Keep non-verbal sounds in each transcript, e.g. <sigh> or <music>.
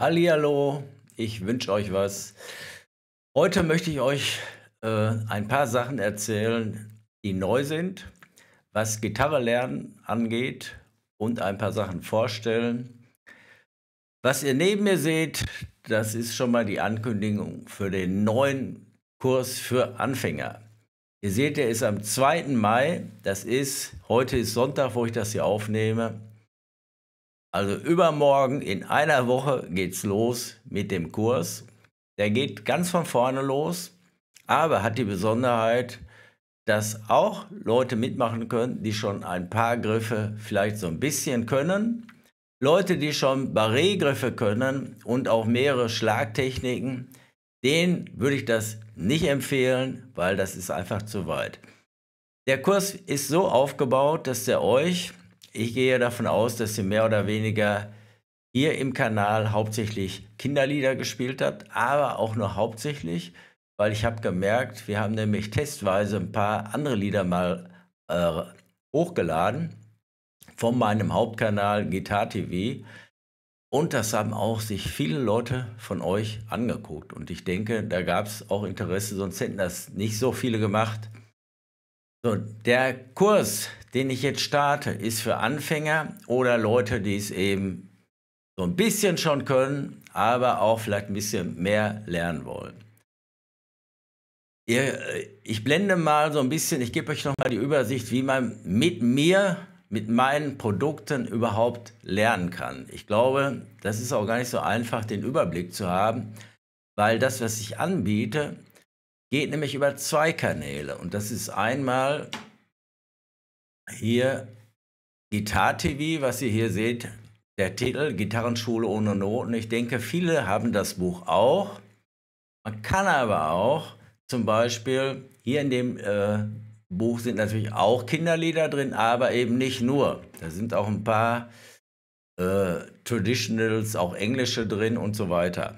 Hallihallo, ich wünsche euch was. Heute möchte ich euch äh, ein paar Sachen erzählen, die neu sind, was Gitarre lernen angeht und ein paar Sachen vorstellen. Was ihr neben mir seht, das ist schon mal die Ankündigung für den neuen Kurs für Anfänger. Ihr seht, der ist am 2. Mai, das ist, heute ist Sonntag, wo ich das hier aufnehme. Also übermorgen in einer Woche geht's los mit dem Kurs. Der geht ganz von vorne los, aber hat die Besonderheit, dass auch Leute mitmachen können, die schon ein paar Griffe vielleicht so ein bisschen können. Leute, die schon Barré-Griffe können und auch mehrere Schlagtechniken, denen würde ich das nicht empfehlen, weil das ist einfach zu weit. Der Kurs ist so aufgebaut, dass er euch ich gehe davon aus, dass sie mehr oder weniger hier im Kanal hauptsächlich Kinderlieder gespielt hat, aber auch nur hauptsächlich, weil ich habe gemerkt, wir haben nämlich testweise ein paar andere Lieder mal äh, hochgeladen von meinem Hauptkanal Guitar TV. Und das haben auch sich viele Leute von euch angeguckt. Und ich denke, da gab es auch Interesse, sonst hätten das nicht so viele gemacht. So, der Kurs, den ich jetzt starte, ist für Anfänger oder Leute, die es eben so ein bisschen schon können, aber auch vielleicht ein bisschen mehr lernen wollen. Äh, ich blende mal so ein bisschen, ich gebe euch nochmal die Übersicht, wie man mit mir, mit meinen Produkten überhaupt lernen kann. Ich glaube, das ist auch gar nicht so einfach, den Überblick zu haben, weil das, was ich anbiete, geht nämlich über zwei Kanäle. Und das ist einmal hier Guitar TV, was ihr hier seht, der Titel Gitarrenschule ohne Noten. Ich denke, viele haben das Buch auch. Man kann aber auch zum Beispiel hier in dem äh, Buch sind natürlich auch Kinderlieder drin, aber eben nicht nur. Da sind auch ein paar äh, Traditionals, auch englische drin und so weiter.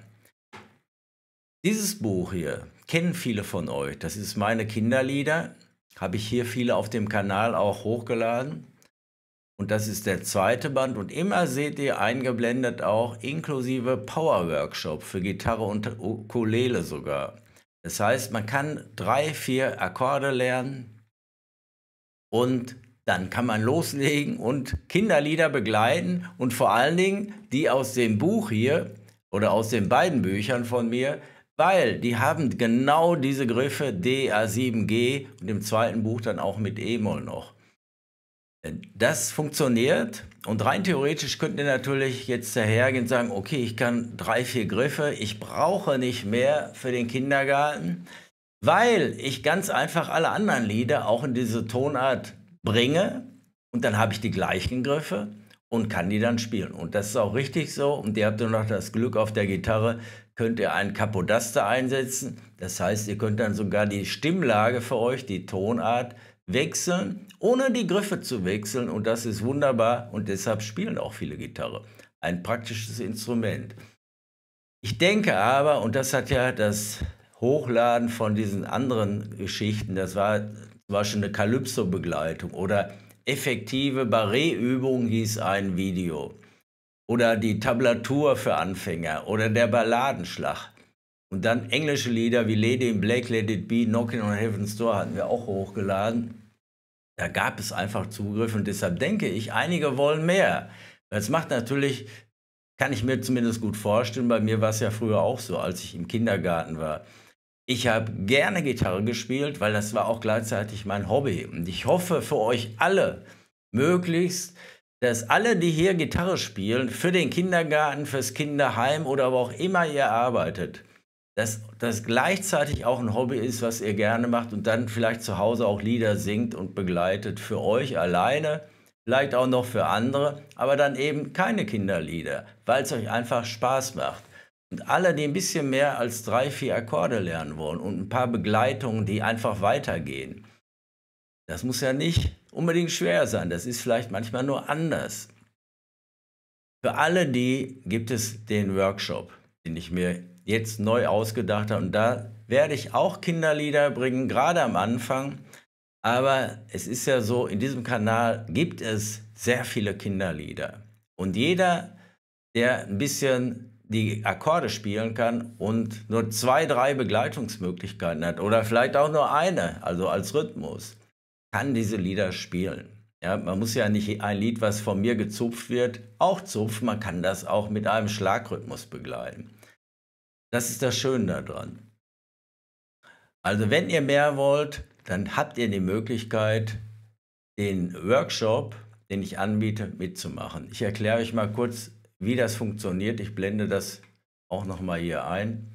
Dieses Buch hier, kennen viele von euch. Das ist meine Kinderlieder. Habe ich hier viele auf dem Kanal auch hochgeladen. Und das ist der zweite Band. Und immer seht ihr eingeblendet auch inklusive Power Workshop für Gitarre und Ukulele sogar. Das heißt, man kann drei, vier Akkorde lernen und dann kann man loslegen und Kinderlieder begleiten und vor allen Dingen die aus dem Buch hier oder aus den beiden Büchern von mir weil die haben genau diese Griffe D, A7G und im zweiten Buch dann auch mit E-Moll noch. Äh, das funktioniert und rein theoretisch könnt ihr natürlich jetzt dahergehen und sagen, okay, ich kann drei, vier Griffe, ich brauche nicht mehr für den Kindergarten, weil ich ganz einfach alle anderen Lieder auch in diese Tonart bringe und dann habe ich die gleichen Griffe und kann die dann spielen. Und das ist auch richtig so und ihr habt nur noch das Glück auf der Gitarre, könnt ihr einen Kapodaster einsetzen. Das heißt, ihr könnt dann sogar die Stimmlage für euch, die Tonart wechseln, ohne die Griffe zu wechseln. Und das ist wunderbar und deshalb spielen auch viele Gitarre. Ein praktisches Instrument. Ich denke aber, und das hat ja das Hochladen von diesen anderen Geschichten, das war zum Beispiel eine Kalypso-Begleitung oder effektive Barré-Übung hieß ein Video oder die Tablatur für Anfänger oder der Balladenschlag. Und dann englische Lieder wie Lady in Black, Let It Be, Knocking on Heaven's Door hatten wir auch hochgeladen. Da gab es einfach Zugriff und deshalb denke ich, einige wollen mehr. Das macht natürlich, kann ich mir zumindest gut vorstellen, bei mir war es ja früher auch so, als ich im Kindergarten war. Ich habe gerne Gitarre gespielt, weil das war auch gleichzeitig mein Hobby. Und ich hoffe für euch alle, möglichst dass alle, die hier Gitarre spielen, für den Kindergarten, fürs Kinderheim oder wo auch immer ihr arbeitet, dass das gleichzeitig auch ein Hobby ist, was ihr gerne macht und dann vielleicht zu Hause auch Lieder singt und begleitet für euch alleine, vielleicht auch noch für andere, aber dann eben keine Kinderlieder, weil es euch einfach Spaß macht. Und alle, die ein bisschen mehr als drei, vier Akkorde lernen wollen und ein paar Begleitungen, die einfach weitergehen. Das muss ja nicht unbedingt schwer sein. Das ist vielleicht manchmal nur anders. Für alle die gibt es den Workshop, den ich mir jetzt neu ausgedacht habe. Und da werde ich auch Kinderlieder bringen, gerade am Anfang. Aber es ist ja so, in diesem Kanal gibt es sehr viele Kinderlieder. Und jeder, der ein bisschen die Akkorde spielen kann und nur zwei, drei Begleitungsmöglichkeiten hat oder vielleicht auch nur eine, also als Rhythmus, kann diese Lieder spielen. Ja, man muss ja nicht ein Lied, was von mir gezupft wird, auch zupfen. Man kann das auch mit einem Schlagrhythmus begleiten. Das ist das Schöne daran. Also wenn ihr mehr wollt, dann habt ihr die Möglichkeit, den Workshop, den ich anbiete, mitzumachen. Ich erkläre euch mal kurz, wie das funktioniert. Ich blende das auch nochmal hier ein.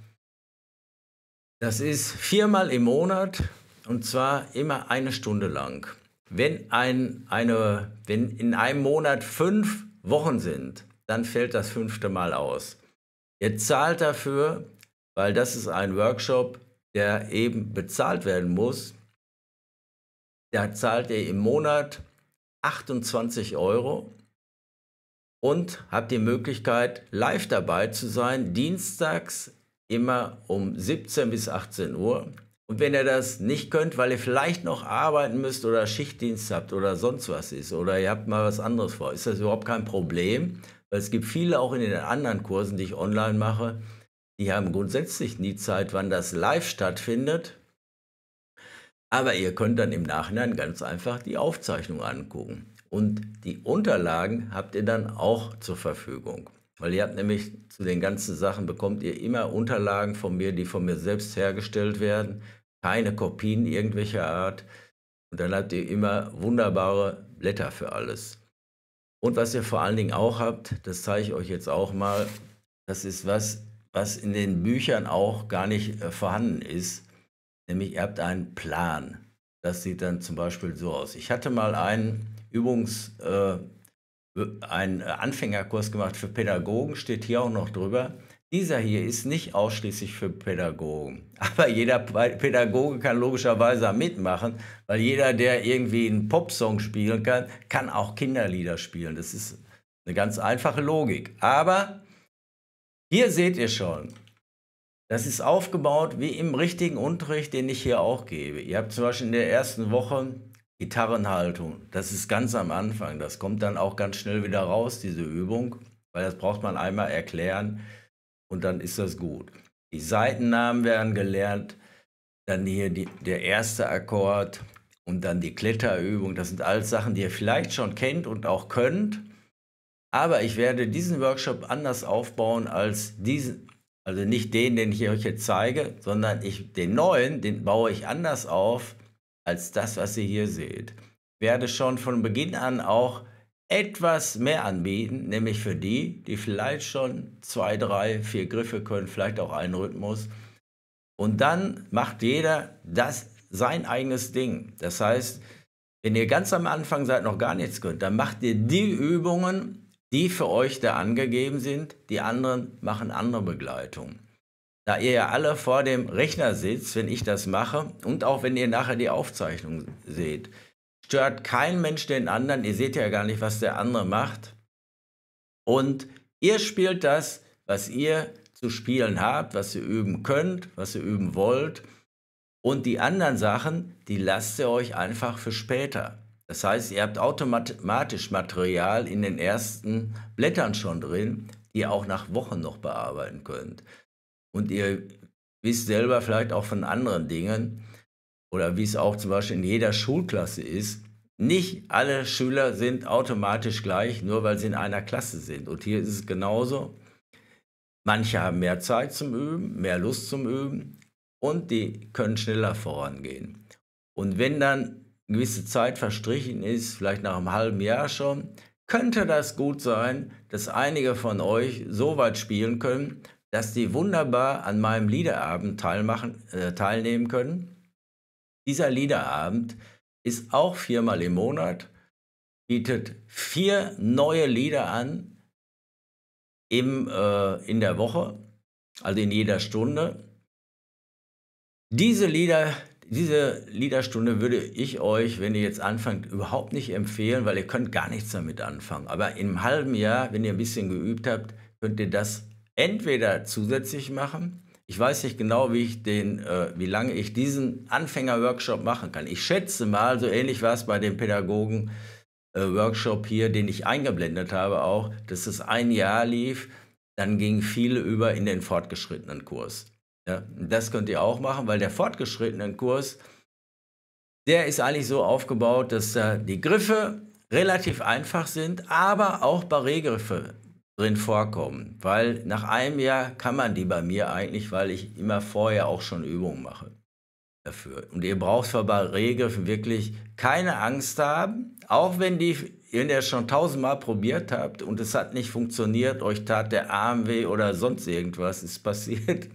Das ist viermal im Monat und zwar immer eine Stunde lang. Wenn, ein, eine, wenn in einem Monat fünf Wochen sind, dann fällt das fünfte Mal aus. Ihr zahlt dafür, weil das ist ein Workshop, der eben bezahlt werden muss. Da zahlt ihr im Monat 28 Euro und habt die Möglichkeit, live dabei zu sein, dienstags immer um 17 bis 18 Uhr. Und wenn ihr das nicht könnt, weil ihr vielleicht noch arbeiten müsst oder Schichtdienst habt oder sonst was ist oder ihr habt mal was anderes vor, ist das überhaupt kein Problem, weil es gibt viele auch in den anderen Kursen, die ich online mache, die haben grundsätzlich nie Zeit, wann das live stattfindet. Aber ihr könnt dann im Nachhinein ganz einfach die Aufzeichnung angucken. Und die Unterlagen habt ihr dann auch zur Verfügung. Weil ihr habt nämlich zu den ganzen Sachen bekommt ihr immer Unterlagen von mir, die von mir selbst hergestellt werden. Keine Kopien irgendwelcher Art. Und dann habt ihr immer wunderbare Blätter für alles. Und was ihr vor allen Dingen auch habt, das zeige ich euch jetzt auch mal, das ist was, was in den Büchern auch gar nicht äh, vorhanden ist. Nämlich ihr habt einen Plan. Das sieht dann zum Beispiel so aus. Ich hatte mal einen Übungs... Äh, einen äh, Anfängerkurs gemacht für Pädagogen, steht hier auch noch drüber. Dieser hier ist nicht ausschließlich für Pädagogen. <laughs> Aber jeder Pädagoge kann logischerweise mitmachen, weil jeder, der irgendwie einen Popsong spielen kann, kann auch Kinderlieder spielen. Das ist eine ganz einfache Logik. Aber hier seht ihr schon, das ist aufgebaut wie im richtigen Unterricht, den ich hier auch gebe. Ihr habt zum Beispiel in der ersten Woche Gitarrenhaltung, das ist ganz am Anfang. Das kommt dann auch ganz schnell wieder raus, diese Übung, weil das braucht man einmal erklären und dann ist das gut. Die Seitennamen werden gelernt, dann hier die, der erste Akkord und dann die Kletterübung. Das sind alles Sachen, die ihr vielleicht schon kennt und auch könnt. Aber ich werde diesen Workshop anders aufbauen als diesen, also nicht den, den ich euch jetzt zeige, sondern ich, den neuen, den baue ich anders auf als das, was ihr hier seht. Ich werde schon von Beginn an auch etwas mehr anbieten, nämlich für die, die vielleicht schon zwei, drei, vier Griffe können, vielleicht auch einen Rhythmus. Und dann macht jeder das sein eigenes Ding. Das heißt, wenn ihr ganz am Anfang seid, noch gar nichts könnt, dann macht ihr die Übungen, die für euch da angegeben sind. Die anderen machen andere Begleitungen. Da ihr ja alle vor dem Rechner sitzt, wenn ich das mache und auch wenn ihr nachher die Aufzeichnung seht, stört kein Mensch den anderen. Ihr seht ja gar nicht, was der andere macht. Und ihr spielt das, was ihr zu spielen habt, was ihr üben könnt, was ihr üben wollt. Und die anderen Sachen, die lasst ihr euch einfach für später. Das heißt, ihr habt automatisch Material in den ersten Blättern schon drin, die ihr auch nach Wochen noch bearbeiten könnt. Und ihr wisst selber vielleicht auch von anderen Dingen oder wie es auch zum Beispiel in jeder Schulklasse ist, nicht alle Schüler sind automatisch gleich, nur weil sie in einer Klasse sind. Und hier ist es genauso. Manche haben mehr Zeit zum Üben, mehr Lust zum Üben und die können schneller vorangehen. Und wenn dann eine gewisse Zeit verstrichen ist, vielleicht nach einem halben Jahr schon, könnte das gut sein, dass einige von euch so weit spielen können, dass die wunderbar an meinem Liederabend äh, teilnehmen können. Dieser Liederabend ist auch viermal im Monat, bietet vier neue Lieder an im, äh, in der Woche, also in jeder Stunde. Diese, Lieder, diese Liederstunde würde ich euch, wenn ihr jetzt anfangt, überhaupt nicht empfehlen, weil ihr könnt gar nichts damit anfangen. Aber im halben Jahr, wenn ihr ein bisschen geübt habt, könnt ihr das entweder zusätzlich machen. Ich weiß nicht genau, wie ich den, äh, wie lange ich diesen Anfänger-Workshop machen kann. Ich schätze mal, so ähnlich war es bei dem Pädagogen-Workshop äh, hier, den ich eingeblendet habe, auch, dass es ein Jahr lief. Dann gingen viele über in den fortgeschrittenen Kurs. Ja, das könnt ihr auch machen, weil der fortgeschrittenen Kurs, der ist eigentlich so aufgebaut, dass äh, die Griffe relativ einfach sind, aber auch Barregriffe drin vorkommen, weil nach einem Jahr kann man die bei mir eigentlich, weil ich immer vorher auch schon Übungen mache dafür. Und ihr braucht bei Regeln wirklich keine Angst haben, auch wenn die wenn ihr es schon tausendmal probiert habt und es hat nicht funktioniert, euch tat der Arm weh oder sonst irgendwas ist passiert.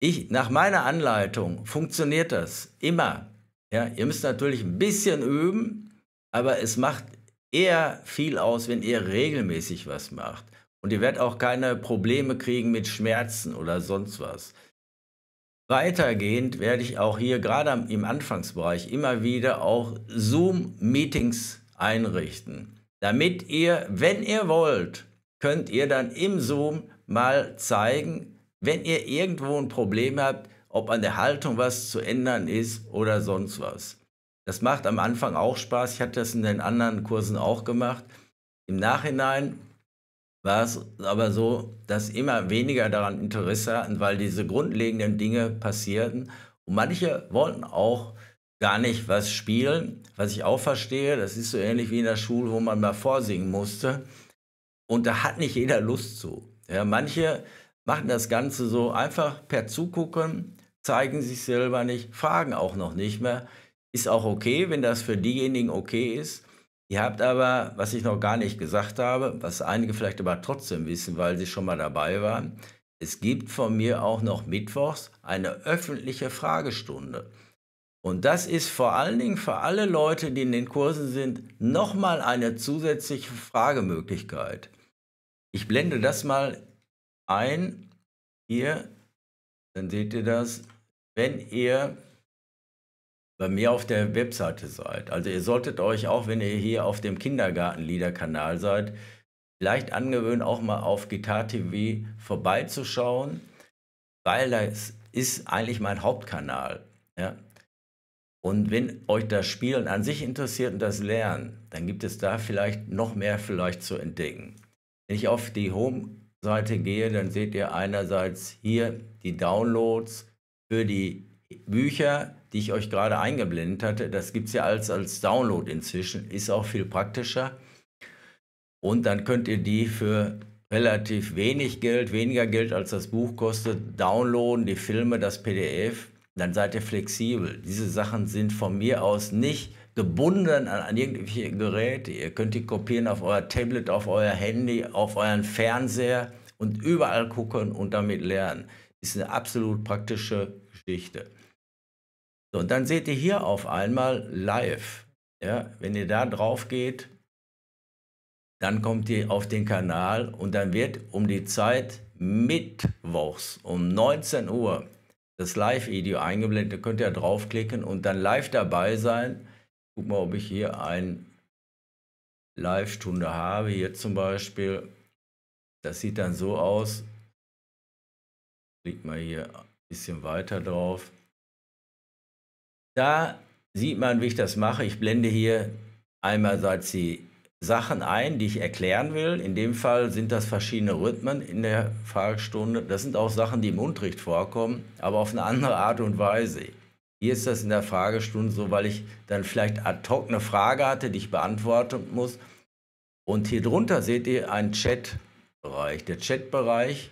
Ich, nach meiner Anleitung funktioniert das immer. Ja, ihr müsst natürlich ein bisschen üben, aber es macht eher viel aus, wenn ihr regelmäßig was macht. Und ihr werdet auch keine Probleme kriegen mit Schmerzen oder sonst was. Weitergehend werde ich auch hier gerade im Anfangsbereich immer wieder auch Zoom-Meetings einrichten, damit ihr, wenn ihr wollt, könnt ihr dann im Zoom mal zeigen, wenn ihr irgendwo ein Problem habt, ob an der Haltung was zu ändern ist oder sonst was. Das macht am Anfang auch Spaß. Ich hatte das in den anderen Kursen auch gemacht. Im Nachhinein war es aber so, dass immer weniger daran Interesse hatten, weil diese grundlegenden Dinge passierten. Und manche wollten auch gar nicht was spielen, was ich auch verstehe. Das ist so ähnlich wie in der Schule, wo man mal vorsingen musste. Und da hat nicht jeder Lust zu. Ja, manche machen das Ganze so einfach per Zugucken, zeigen sich selber nicht, fragen auch noch nicht mehr. Ist auch okay, wenn das für diejenigen okay ist. Ihr habt aber, was ich noch gar nicht gesagt habe, was einige vielleicht aber trotzdem wissen, weil sie schon mal dabei waren, es gibt von mir auch noch Mittwochs eine öffentliche Fragestunde. Und das ist vor allen Dingen für alle Leute, die in den Kursen sind, nochmal eine zusätzliche Fragemöglichkeit. Ich blende das mal ein hier, dann seht ihr das. Wenn ihr bei mir auf der Webseite seid. Also ihr solltet euch auch, wenn ihr hier auf dem Kindergartenliederkanal seid, vielleicht angewöhnen, auch mal auf Guitar TV vorbeizuschauen, weil das ist eigentlich mein Hauptkanal. Ja? Und wenn euch das Spielen an sich interessiert und das Lernen, dann gibt es da vielleicht noch mehr vielleicht zu entdecken. Wenn ich auf die Home-Seite gehe, dann seht ihr einerseits hier die Downloads für die Bücher, die ich euch gerade eingeblendet hatte, das gibt es ja als, als Download inzwischen, ist auch viel praktischer. Und dann könnt ihr die für relativ wenig Geld, weniger Geld als das Buch kostet, downloaden, die Filme, das PDF, dann seid ihr flexibel. Diese Sachen sind von mir aus nicht gebunden an, an irgendwelche Geräte. Ihr könnt die kopieren auf euer Tablet, auf euer Handy, auf euren Fernseher und überall gucken und damit lernen. Ist eine absolut praktische Geschichte. So, und dann seht ihr hier auf einmal live. Ja, wenn ihr da drauf geht, dann kommt ihr auf den Kanal und dann wird um die Zeit mittwochs um 19 Uhr das Live-Video eingeblendet. Da könnt ihr draufklicken und dann live dabei sein. Guck mal, ob ich hier eine Live-Stunde habe. Hier zum Beispiel. Das sieht dann so aus. Klick mal hier ein bisschen weiter drauf. Da sieht man, wie ich das mache. Ich blende hier einerseits die Sachen ein, die ich erklären will. In dem Fall sind das verschiedene Rhythmen in der Fragestunde. Das sind auch Sachen, die im Unterricht vorkommen, aber auf eine andere Art und Weise. Hier ist das in der Fragestunde so, weil ich dann vielleicht ad hoc eine Frage hatte, die ich beantworten muss. Und hier drunter seht ihr einen Chatbereich. Der Chatbereich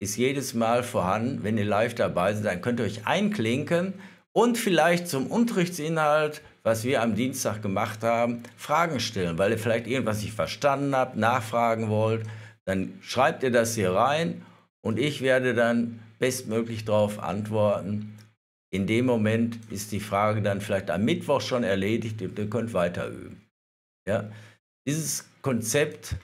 ist jedes Mal vorhanden. Wenn ihr live dabei seid, dann könnt ihr euch einklinken und vielleicht zum Unterrichtsinhalt, was wir am Dienstag gemacht haben, Fragen stellen, weil ihr vielleicht irgendwas nicht verstanden habt, nachfragen wollt. Dann schreibt ihr das hier rein und ich werde dann bestmöglich darauf antworten. In dem Moment ist die Frage dann vielleicht am Mittwoch schon erledigt und ihr könnt weiter üben. Ja? Dieses Konzept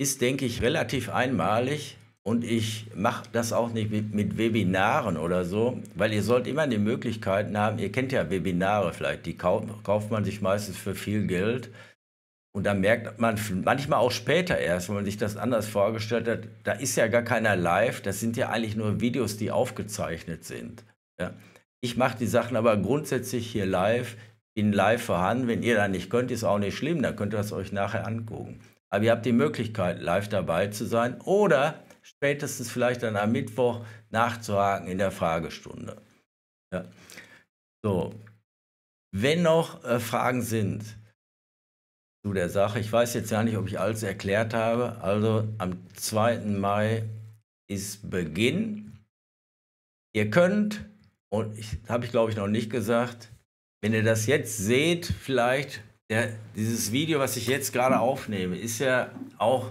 ist, denke ich, relativ einmalig und ich mache das auch nicht mit, Webinaren oder so, weil ihr sollt immer die Möglichkeiten haben, ihr kennt ja Webinare vielleicht, die kau kauft man sich meistens für viel Geld. Und dann merkt man manchmal auch später erst, wenn man sich das anders vorgestellt hat, da ist ja gar keiner live, das sind ja eigentlich nur Videos, die aufgezeichnet sind. Ja. Ich mache die Sachen aber grundsätzlich hier live, bin live vorhanden. Wenn ihr da nicht könnt, ist auch nicht schlimm, dann könnt ihr das euch nachher angucken. Aber ihr habt die Möglichkeit, live dabei zu sein oder spätestens vielleicht dann am Mittwoch nachzuhaken in der Fragestunde. Ja. So, wenn noch äh, Fragen sind zu der Sache, ich weiß jetzt ja nicht, ob ich alles erklärt habe, also am 2. Mai ist Beginn. Ihr könnt, und habe ich glaube ich noch nicht gesagt, wenn ihr das jetzt seht, vielleicht, der, dieses Video, was ich jetzt gerade aufnehme, ist ja auch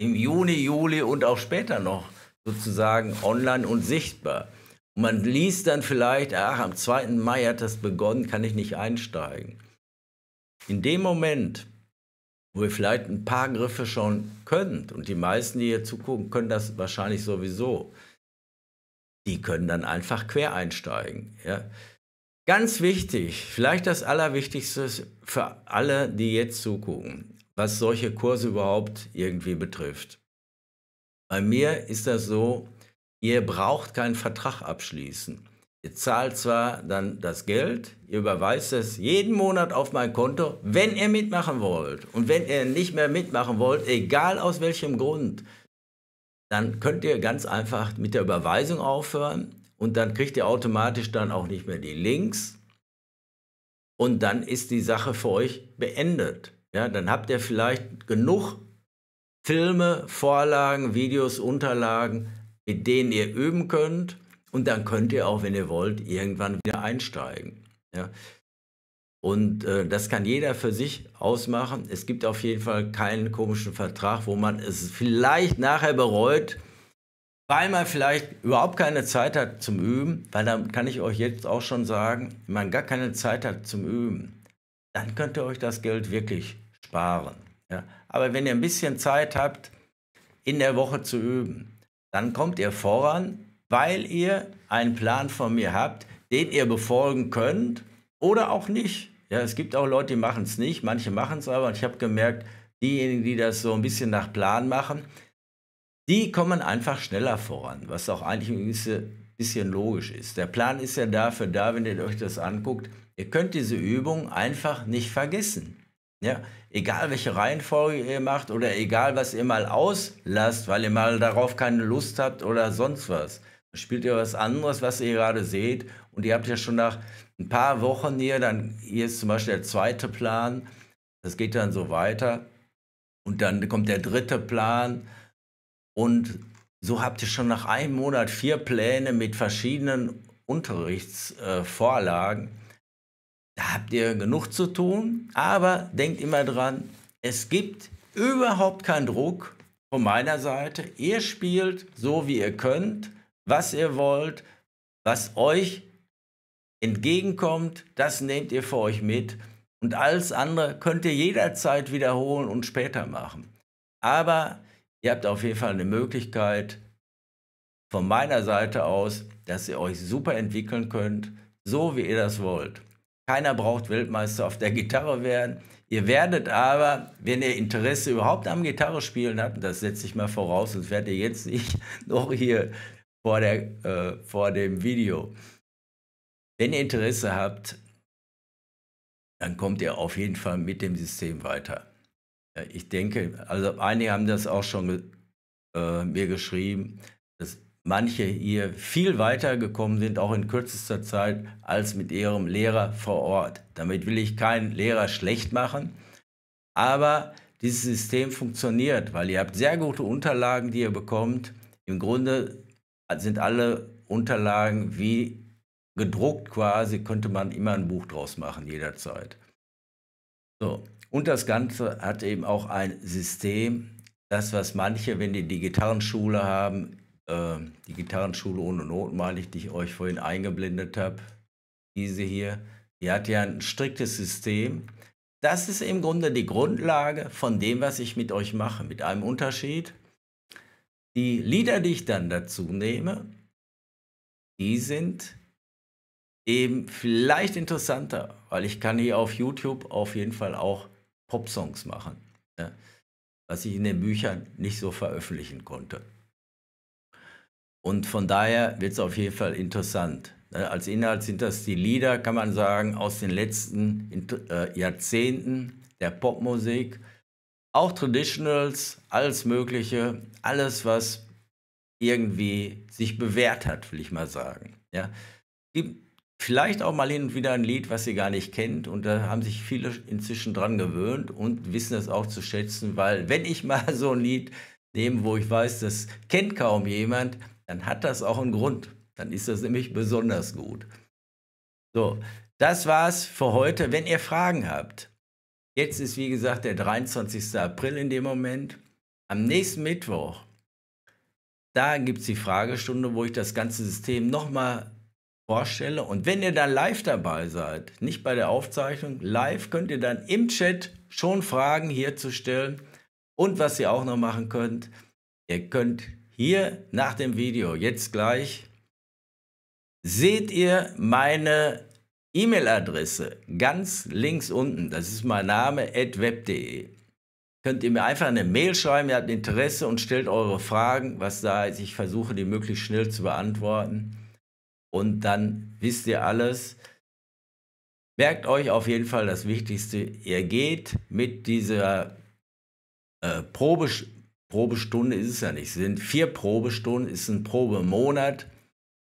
im Juni, Juli und auch später noch sozusagen online und sichtbar. Und man liest dann vielleicht, ach, am 2. Mai hat das begonnen, kann ich nicht einsteigen. In dem Moment, wo ihr vielleicht ein paar Griffe schon könnt, und die meisten, die hier zugucken, können das wahrscheinlich sowieso, die können dann einfach quer einsteigen. Ja? Ganz wichtig, vielleicht das Allerwichtigste für alle, die jetzt zugucken was solche Kurse überhaupt irgendwie betrifft. Bei mir ist das so, ihr braucht keinen Vertrag abschließen. Ihr zahlt zwar dann das Geld, ihr überweist es jeden Monat auf mein Konto, wenn ihr mitmachen wollt. Und wenn ihr nicht mehr mitmachen wollt, egal aus welchem Grund, dann könnt ihr ganz einfach mit der Überweisung aufhören und dann kriegt ihr automatisch dann auch nicht mehr die Links. Und dann ist die Sache für euch beendet. Ja, dann habt ihr vielleicht genug Filme, Vorlagen, Videos, Unterlagen, mit denen ihr üben könnt. Und dann könnt ihr auch, wenn ihr wollt, irgendwann wieder einsteigen. Ja. Und äh, das kann jeder für sich ausmachen. Es gibt auf jeden Fall keinen komischen Vertrag, wo man es vielleicht nachher bereut, weil man vielleicht überhaupt keine Zeit hat zum Üben. Weil dann kann ich euch jetzt auch schon sagen, wenn man gar keine Zeit hat zum Üben, dann könnt ihr euch das Geld wirklich sparen. Ja. Aber wenn ihr ein bisschen Zeit habt, in der Woche zu üben, dann kommt ihr voran, weil ihr einen Plan von mir habt, den ihr befolgen könnt oder auch nicht. Ja, es gibt auch Leute, die machen es nicht, manche machen es aber. Und ich habe gemerkt, diejenigen, die das so ein bisschen nach Plan machen, die kommen einfach schneller voran, was auch eigentlich ein bisschen logisch ist. Der Plan ist ja dafür da, wenn ihr euch das anguckt, Ihr könnt diese Übung einfach nicht vergessen. Ja, egal welche Reihenfolge ihr macht oder egal was ihr mal auslasst, weil ihr mal darauf keine Lust habt oder sonst was. Dann spielt ihr was anderes, was ihr gerade seht und ihr habt ja schon nach ein paar Wochen hier, dann hier ist zum Beispiel der zweite Plan, das geht dann so weiter und dann kommt der dritte Plan und so habt ihr schon nach einem Monat vier Pläne mit verschiedenen Unterrichtsvorlagen. Äh, da habt ihr genug zu tun, aber denkt immer dran, es gibt überhaupt keinen Druck von meiner Seite. Ihr spielt so, wie ihr könnt, was ihr wollt, was euch entgegenkommt, das nehmt ihr für euch mit. Und alles andere könnt ihr jederzeit wiederholen und später machen. Aber ihr habt auf jeden Fall eine Möglichkeit von meiner Seite aus, dass ihr euch super entwickeln könnt, so wie ihr das wollt. Keiner braucht Weltmeister auf der Gitarre werden. Ihr werdet aber, wenn ihr Interesse überhaupt am Gitarre spielen habt, das setze ich mal voraus, sonst werdet ihr jetzt nicht <laughs> noch hier vor, der, äh, vor dem Video. Wenn ihr Interesse habt, dann kommt ihr auf jeden Fall mit dem System weiter. Ich denke, also einige haben das auch schon äh, mir geschrieben, dass manche hier viel weiter gekommen sind, auch in kürzester Zeit, als mit ihrem Lehrer vor Ort. Damit will ich keinen Lehrer schlecht machen, aber dieses System funktioniert, weil ihr habt sehr gute Unterlagen, die ihr bekommt. Im Grunde sind alle Unterlagen wie gedruckt quasi, könnte man immer ein Buch draus machen, jederzeit. So, und das Ganze hat eben auch ein System, das, was manche, wenn die die Schule haben, ähm, die Gitarrenschule ohne Noten, meine ich, die ich euch vorhin eingeblendet habe, diese hier, die hat ja ein striktes System. Das ist im Grunde die Grundlage von dem, was ich mit euch mache, mit einem Unterschied. Die Lieder, die ich dann dazu nehme, die sind eben vielleicht interessanter, weil ich kann hier auf YouTube auf jeden Fall auch Pop-Songs machen, ne? was ich in den Büchern nicht so veröffentlichen konnte. Und von daher wird es auf jeden Fall interessant. Ne, als Inhalt sind das die Lieder, kann man sagen, aus den letzten äh, Jahrzehnten der Popmusik. Auch Traditionals, alles Mögliche, alles, was irgendwie sich bewährt hat, will ich mal sagen. Ja. Gibt vielleicht auch mal hin und wieder ein Lied, was ihr gar nicht kennt. Und da haben sich viele inzwischen dran gewöhnt und wissen das auch zu schätzen, weil wenn ich <laughs> mal so ein Lied nehme, wo ich weiß, das kennt kaum jemand, dann hat das auch einen Grund. Dann ist das nämlich besonders gut. So, das war's für heute. Wenn ihr Fragen habt, jetzt ist wie gesagt der 23. April in dem Moment. Am nächsten Mittwoch, da gibt es die Fragestunde, wo ich das ganze System nochmal vorstelle. Und wenn ihr dann live dabei seid, nicht bei der Aufzeichnung, live könnt ihr dann im Chat schon Fragen hier zu stellen. Und was ihr auch noch machen könnt, ihr könnt hier nach dem Video, jetzt gleich, seht ihr meine E-Mail-Adresse ganz links unten. Das ist mein Name, web.de. Könnt ihr mir einfach eine Mail schreiben, ihr habt Interesse und stellt eure Fragen, was da ist. Ich versuche, die möglichst schnell zu beantworten. Und dann wisst ihr alles. Merkt euch auf jeden Fall das Wichtigste, ihr geht mit dieser äh, Probe, Probestunde ist es ja nicht, sind vier Probestunden, ist ein Probemonat.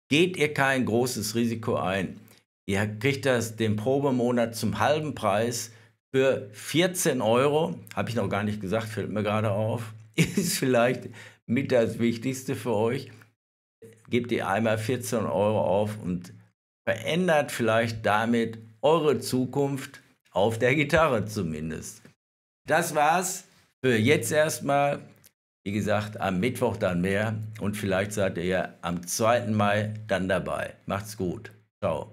Geht ihr kein großes Risiko ein. Ihr kriegt das den Probemonat zum halben Preis für 14 Euro. Habe ich noch gar nicht gesagt, fällt mir gerade auf. <laughs> Ist vielleicht mit das Wichtigste für euch. Gebt ihr einmal 14 Euro auf und verändert vielleicht damit eure Zukunft auf der Gitarre zumindest. Das war's für jetzt erstmal. Wie gesagt, am Mittwoch dann mehr und vielleicht seid ihr am 2. Mai dann dabei. Macht's gut. Ciao.